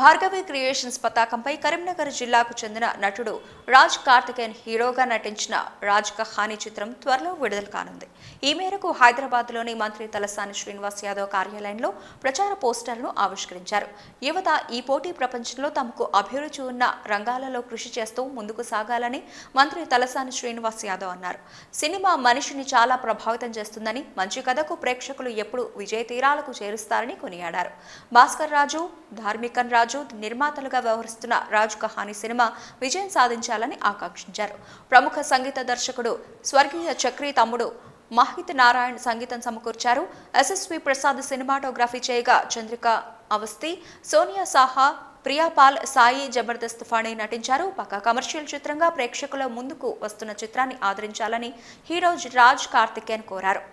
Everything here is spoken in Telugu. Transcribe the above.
భార్గవి క్రియేషన్స్ పతాకంపై కరీంనగర్ జిల్లాకు చెందిన నటుడు రాజ్ కార్తికేయన్ హీరోగా నటించిన రాజ్ కహాని చిత్రం త్వరలో విడుదల కానుంది ఈ మేరకు హైదరాబాద్లోని మంత్రి తలసాని శ్రీనివాస్ యాదవ్ కార్యాలయంలో ప్రచార పోస్టర్లను ఆవిష్కరించారు యువత ఈ పోటీ ప్రపంచంలో తమకు అభిరుచి ఉన్న రంగాలలో కృషి చేస్తూ ముందుకు సాగాలని మంత్రి తలసాని శ్రీనివాస్ యాదవ్ అన్నారు సినిమా మనిషిని చాలా ప్రభావితం చేస్తుందని మంచి కథకు ప్రేక్షకులు ఎప్పుడు విజయ తీరాలకు చేరుస్తారని కొనియాడారు భాస్కర్ రాజు ధార్మికన్ రాజు నిర్మాతలుగా వ్యవహరిస్తున్న రాజు కహాని సినిమా విజయం సాధించాలని ఆకాంక్షించారు ప్రముఖ సంగీత దర్శకుడు స్వర్గీయ చక్రీ తమ్ముడు మహిత్ నారాయణ్ సంగీతం సమకూర్చారు ఎస్ఎస్వి ప్రసాద్ సినిమాటోగ్రఫీ చేయగా చంద్రిక అవస్థి సోనియా సాహా ప్రియాపాల్ సాయి జబర్దస్త్ ఫణి నటించారు పక్క కమర్షియల్ చిత్రంగా ప్రేక్షకుల ముందుకు వస్తున్న చిత్రాన్ని ఆదరించాలని హీరో రాజ్ కార్తికేయన్ కోరారు